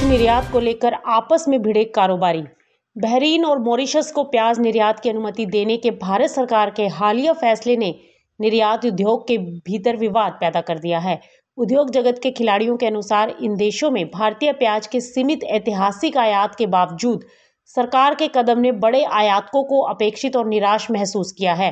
प्याज निर्यात को लेकर आपस में भिड़े कारोबारी बहरीन और मॉरिशस को प्याज निर्यात की अनुमति देने के भारत सरकार के हालिया फैसले ने निर्यात उद्योग के भीतर विवाद पैदा कर दिया है उद्योग जगत के खिलाड़ियों के अनुसार इन देशों में भारतीय प्याज के सीमित ऐतिहासिक आयात के बावजूद सरकार के कदम ने बड़े आयातकों को अपेक्षित और निराश महसूस किया है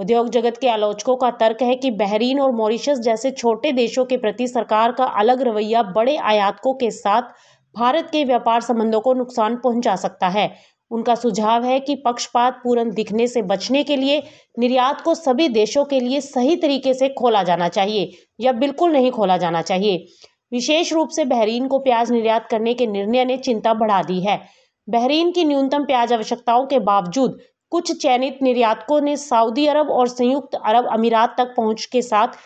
उद्योग जगत के आलोचकों का तर्क है कि बहरीन और मॉरिशस जैसे छोटे देशों के प्रति सरकार का अलग रवैया बड़े आयातकों के साथ भारत के व्यापार संबंधों को नुकसान पहुंचा सकता है उनका सुझाव है कि पक्षपात पूर्ण दिखने से बचने के लिए निर्यात को सभी देशों के लिए सही तरीके से खोला जाना चाहिए या बिल्कुल नहीं खोला जाना चाहिए विशेष रूप से बहरीन को प्याज निर्यात करने के निर्णय ने चिंता बढ़ा दी है बहरीन की न्यूनतम प्याज आवश्यकताओं के बावजूद कुछ चयनित निर्यातकों ने सऊदी अरब और संयुक्त अरब अमीरात तक पहुंच के साथ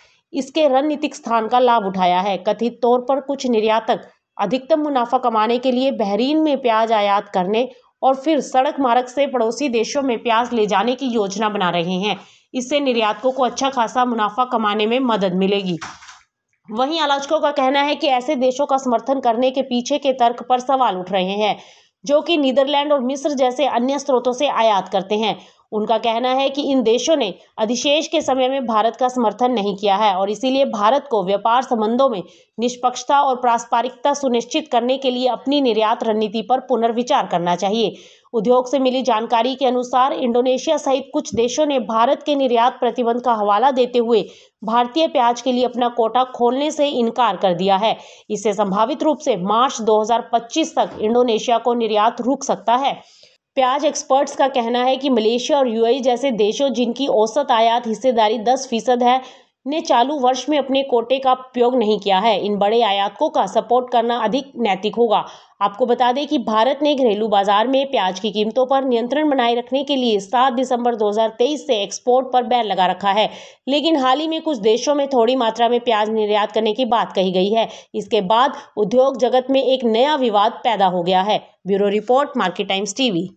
इसके रणनीतिक स्थान का लाभ उठाया है कथित तौर पर कुछ निर्यातक अधिकतम मुनाफा कमाने के लिए बहरीन में प्याज आयात करने और फिर सड़क मार्ग से पड़ोसी देशों में प्याज ले जाने की योजना बना रहे हैं इससे निर्यातकों को अच्छा खासा मुनाफा कमाने में मदद मिलेगी वहीं आलोचकों का कहना है कि ऐसे देशों का समर्थन करने के पीछे के तर्क पर सवाल उठ रहे हैं जो कि नीदरलैंड और मिस्र जैसे अन्य स्रोतों से आयात करते हैं उनका कहना है कि इन देशों ने अधिशेष के समय में भारत का समर्थन नहीं किया है और इसीलिए भारत को व्यापार संबंधों में निष्पक्षता और पारस्परिकता सुनिश्चित करने के लिए अपनी निर्यात रणनीति पर पुनर्विचार करना चाहिए उद्योग से मिली जानकारी के अनुसार इंडोनेशिया सहित कुछ देशों ने भारत के निर्यात प्रतिबंध का हवाला देते हुए भारतीय प्याज के लिए अपना कोटा खोलने से इनकार कर दिया है इससे संभावित रूप से मार्च 2025 तक इंडोनेशिया को निर्यात रुक सकता है प्याज एक्सपर्ट्स का कहना है कि मलेशिया और यूएई e जैसे देशों जिनकी औसत आयात हिस्सेदारी 10 फीसद है ने चालू वर्ष में अपने कोटे का उपयोग नहीं किया है इन बड़े आयातकों का सपोर्ट करना अधिक नैतिक होगा आपको बता दें कि भारत ने घरेलू बाजार में प्याज की कीमतों पर नियंत्रण बनाए रखने के लिए 7 दिसंबर 2023 से एक्सपोर्ट पर बैन लगा रखा है लेकिन हाल ही में कुछ देशों में थोड़ी मात्रा में प्याज निर्यात करने की बात कही गई है इसके बाद उद्योग जगत में एक नया विवाद पैदा हो गया है bureau report market times TV